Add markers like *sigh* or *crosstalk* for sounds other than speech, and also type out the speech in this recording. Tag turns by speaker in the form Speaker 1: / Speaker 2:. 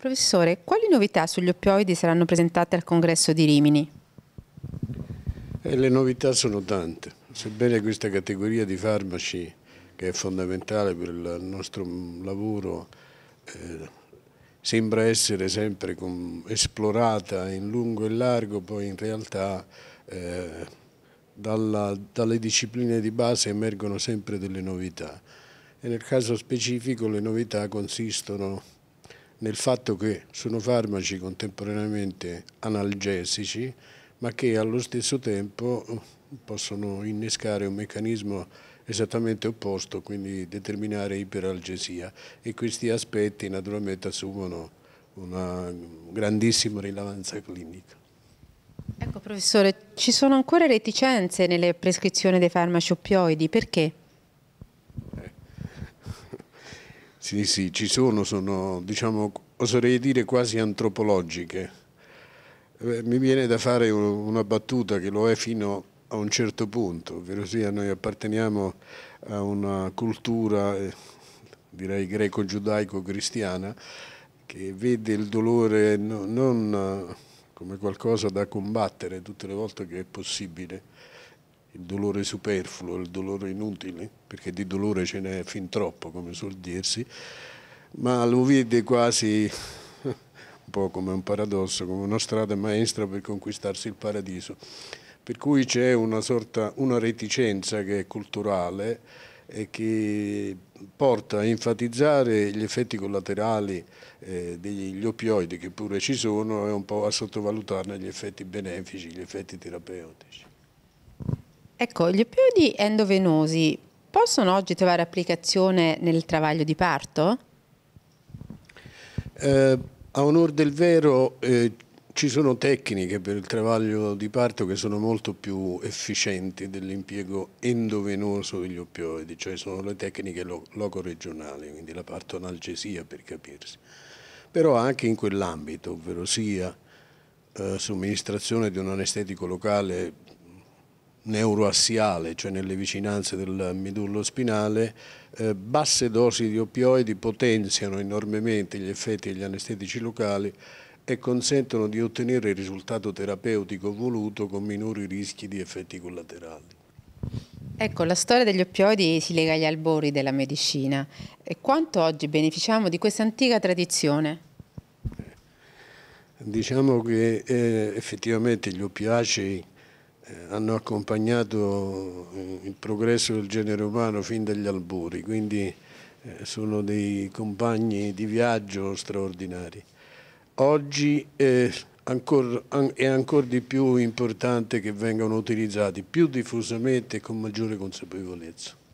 Speaker 1: Professore, quali novità sugli oppioidi saranno presentate al congresso di Rimini?
Speaker 2: E eh, le novità sono tante, sebbene questa categoria di farmaci, che è fondamentale per il nostro lavoro, eh, sembra essere sempre esplorata in lungo e largo, poi in realtà eh, dalla, dalle discipline di base emergono sempre delle novità. E nel caso specifico le novità consistono nel fatto che sono farmaci contemporaneamente analgesici ma che allo stesso tempo uh, possono innescare un meccanismo esattamente opposto, quindi determinare iperalgesia e questi aspetti naturalmente assumono una grandissima rilevanza clinica.
Speaker 1: Ecco professore, ci sono ancora reticenze nelle prescrizioni dei farmaci oppioidi, perché?
Speaker 2: Sì, sì, ci sono, sono diciamo, oserei dire quasi antropologiche. Eh, mi viene da fare una battuta che lo è fino a un certo punto, ovvero sia noi apparteniamo a una cultura, eh, direi greco-giudaico-cristiana, che vede il dolore non eh, come qualcosa da combattere tutte le volte che è possibile, il dolore superfluo, il dolore inutile, perché di dolore ce n'è fin troppo, come suol dirsi, ma lo vide quasi *laughs* un po' come un paradosso, come una strada maestra per conquistarsi il paradiso. Per cui c'è una sorta, una reticenza che è culturale e che porta a enfatizzare gli effetti collaterali eh, degli opioidi che pure ci sono e un po' a sottovalutarne gli effetti benefici, gli effetti terapeutici.
Speaker 1: Ecco, gli opioidi endovenosi possono oggi trovare applicazione nel travaglio di parto?
Speaker 2: Eh, a onore del vero eh, ci sono tecniche per il travaglio di parto che sono molto più efficienti dell'impiego endovenoso degli opioidi, cioè sono le tecniche lo loco-regionali, quindi la partonalgesia per capirsi. Però anche in quell'ambito, ovvero sia eh, somministrazione di un anestetico locale neuroassiale, cioè nelle vicinanze del midullo spinale, eh, basse dosi di opioidi potenziano enormemente gli effetti degli anestetici locali e consentono di ottenere il risultato terapeutico voluto con minori rischi di effetti collaterali.
Speaker 1: Ecco, la storia degli oppioidi si lega agli albori della medicina. E quanto oggi beneficiamo di questa antica tradizione?
Speaker 2: Diciamo che eh, effettivamente gli oppiacei eh, hanno accompagnato eh, il progresso del genere umano fin dagli albori, quindi eh, sono dei compagni di viaggio straordinari. Oggi è ancora, è ancora di più importante che vengano utilizzati più diffusamente e con maggiore consapevolezza.